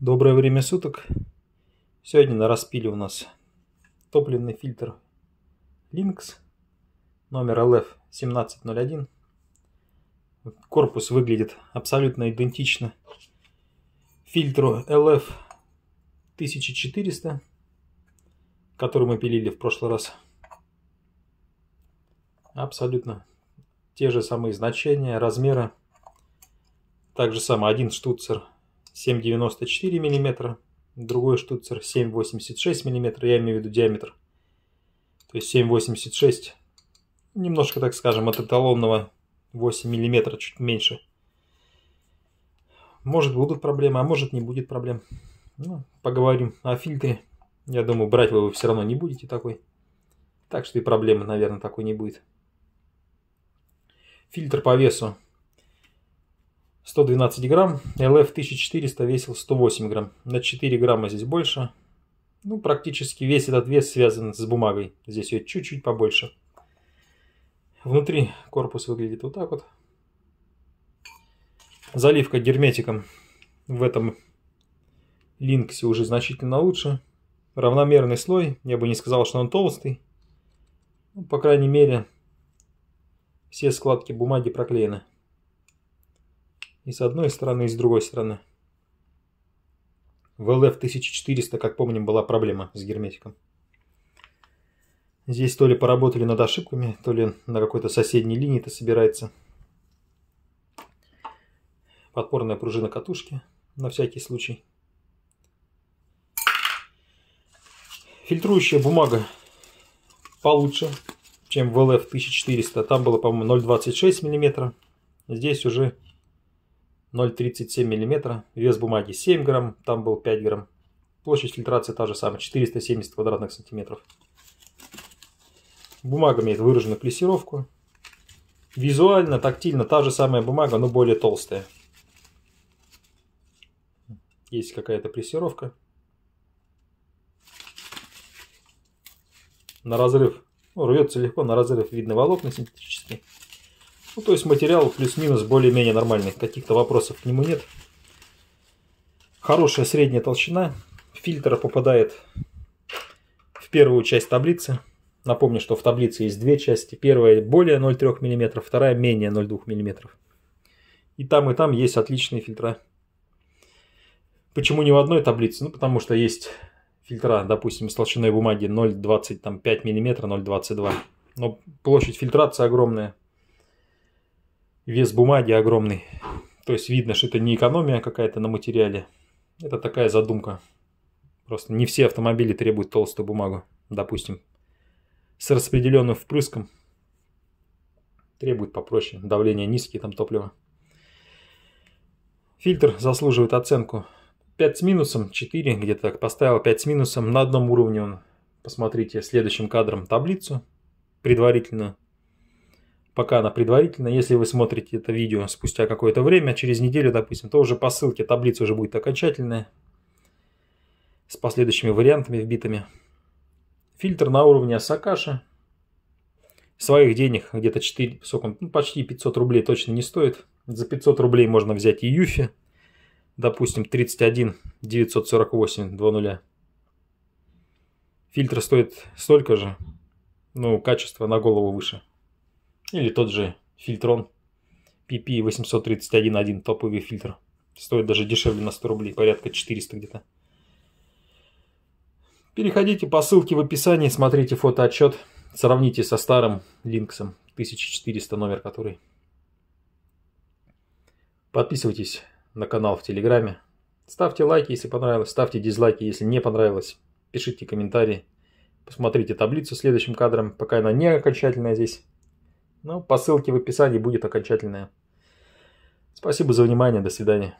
Доброе время суток. Сегодня на распиле у нас топливный фильтр Lynx номер LF1701. Корпус выглядит абсолютно идентично фильтру LF1400, который мы пилили в прошлый раз. Абсолютно те же самые значения, размеры. же самое один штуцер 7,94 мм, другой штуцер 7,86 мм, я имею в виду диаметр. То есть 7,86, немножко, так скажем, от эталонного 8 мм, чуть меньше. Может будут проблемы, а может не будет проблем. Ну, поговорим о фильтре. Я думаю, брать вы, все равно не будете такой. Так что и проблемы, наверное, такой не будет. Фильтр по весу 112 грамм, LF 1400 весил 108 грамм. На 4 грамма здесь больше. Ну, практически весь этот вес связан с бумагой. Здесь ее чуть-чуть побольше. Внутри корпус выглядит вот так вот. Заливка герметиком в этом линксе уже значительно лучше. Равномерный слой. Я бы не сказал, что он толстый. Ну, по крайней мере, все складки бумаги проклеены и с одной стороны, и с другой стороны. В ЛФ-1400, как помним, была проблема с герметиком. Здесь то ли поработали над ошибками, то ли на какой-то соседней линии это собирается. Подпорная пружина катушки, на всякий случай. Фильтрующая бумага получше, чем в LF-1400. Там было, по-моему, 0,26 мм. Здесь уже 0,37 мм, вес бумаги 7 грамм, там был 5 грамм. Площадь фильтрации та же самая, 470 квадратных сантиметров. Бумага имеет выраженную плессировку. Визуально, тактильно та же самая бумага, но более толстая. Есть какая-то прессировка. На разрыв, ну, рвется легко, на разрыв видно волокна синтетические. Ну, то есть материал плюс-минус более-менее нормальный, каких-то вопросов к нему нет. Хорошая средняя толщина фильтра попадает в первую часть таблицы. Напомню, что в таблице есть две части. Первая более 0,3 мм, вторая менее 0,2 мм. И там, и там есть отличные фильтра. Почему не в одной таблице? Ну, потому что есть фильтра, допустим, с толщиной бумаги 0,25 мм, 0,22 но площадь фильтрации огромная. Вес бумаги огромный. То есть видно, что это не экономия какая-то на материале. Это такая задумка. Просто не все автомобили требуют толстую бумагу, допустим. С распределенным впрыском требует попроще. Давление низкие, там топливо. Фильтр заслуживает оценку 5 с минусом, 4 где-то так поставил, 5 с минусом. На одном уровне он, посмотрите, следующим кадром таблицу предварительно пока она предварительно. Если вы смотрите это видео спустя какое-то время, через неделю, допустим, то уже по ссылке таблица уже будет окончательная с последующими вариантами вбитыми. Фильтр на уровне Сакаши Своих денег где-то 4, сколько, ну, почти 500 рублей точно не стоит. За 500 рублей можно взять и Юфи, допустим, 31 948 00. Фильтр стоит столько же, ну, качество на голову выше. Или тот же фильтрон PP831.1 топовый фильтр. Стоит даже дешевле на 100 рублей, порядка 400 где-то. Переходите по ссылке в описании, смотрите фотоотчет, сравните со старым Линксом 1400 номер который. Подписывайтесь на канал в Телеграме. Ставьте лайки, если понравилось, ставьте дизлайки, если не понравилось. Пишите комментарии. Посмотрите таблицу следующим кадром, пока она не окончательная здесь. Ну, по ссылке в описании будет окончательная. Спасибо за внимание, до свидания.